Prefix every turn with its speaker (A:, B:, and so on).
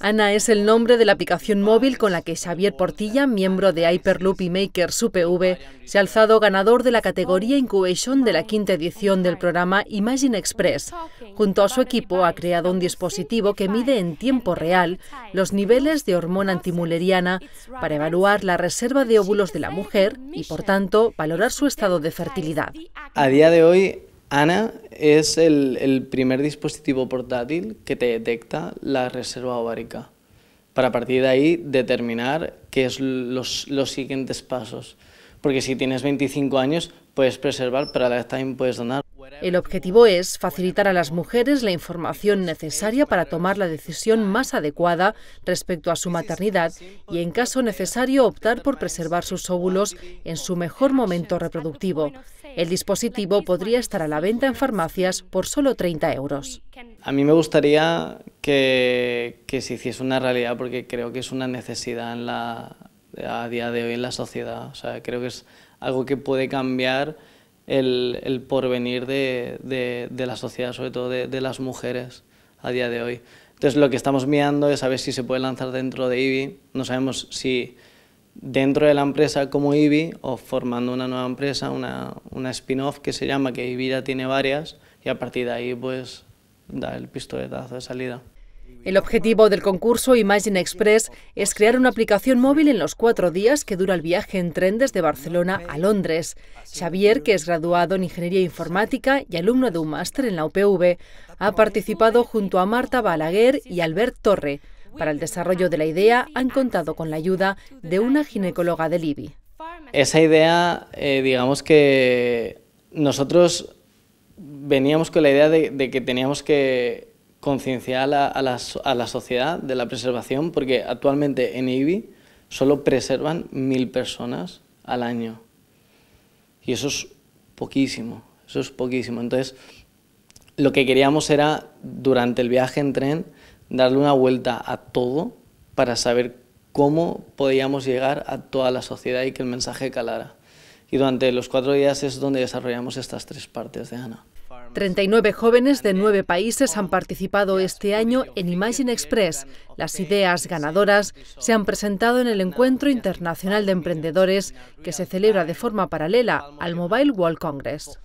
A: Ana es el nombre de la aplicación móvil con la que Xavier Portilla, miembro de Hyperloop y maker UPV, se ha alzado ganador de la categoría Incubation de la quinta edición del programa Imagine Express. Junto a su equipo ha creado un dispositivo que mide en tiempo real los niveles de hormona antimuleriana para evaluar la reserva de óvulos de la mujer y, por tanto, valorar su estado de fertilidad.
B: A día de hoy, ANA es el, primer dispositivo portátil que te detecta la reserva ovárica, para partir de ahí determinar qué es los, los siguientes pasos. Porque si tienes 25 años, puedes preservar, pero a la vez también puedes donar.
A: El objetivo es facilitar a las mujeres la información necesaria para tomar la decisión más adecuada respecto a su maternidad y, en caso necesario, optar por preservar sus óvulos en su mejor momento reproductivo. El dispositivo podría estar a la venta en farmacias por solo 30 euros.
B: A mí me gustaría que, que se hiciese una realidad porque creo que es una necesidad en la, a día de hoy en la sociedad. O sea, creo que es algo que puede cambiar el, porvenir de, la sociedad, sobre todo de, las mujeres a día de hoy. Entonces lo que estamos mirando es a ver si se puede lanzar dentro de IBI, no sabemos si dentro de la empresa como IBI o formando una nueva empresa, una, una spin-off que se llama, que IBI ya tiene varias, y a partir de ahí pues
A: da el pistoletazo de salida. El objetivo del concurso Imagine Express es crear una aplicación móvil en los cuatro días que dura el viaje en tren desde Barcelona a Londres. Xavier, que es graduado en Ingeniería Informática y alumno de un máster en la UPV, ha participado junto a Marta Balaguer y Albert Torre. Para el desarrollo de la idea han contado con la ayuda de una ginecóloga de IBI.
B: Esa idea, eh, digamos que nosotros veníamos con la idea de que teníamos que concienciar a la, sociedad de la preservación, porque actualmente en IBI solo preservan mil personas al año. Y eso es poquísimo, eso es poquísimo. Entonces, lo que queríamos era, durante el viaje en tren, darle una vuelta a todo para saber cómo podíamos llegar a toda la sociedad y que el mensaje calara. Y durante los cuatro días es donde desarrollamos estas tres partes de Ana.
A: 39 jóvenes de nueve países han participado este año en Imagine Express. Las ideas ganadoras se han presentado en el Encuentro Internacional de Emprendedores que se celebra de forma paralela al Mobile World Congress.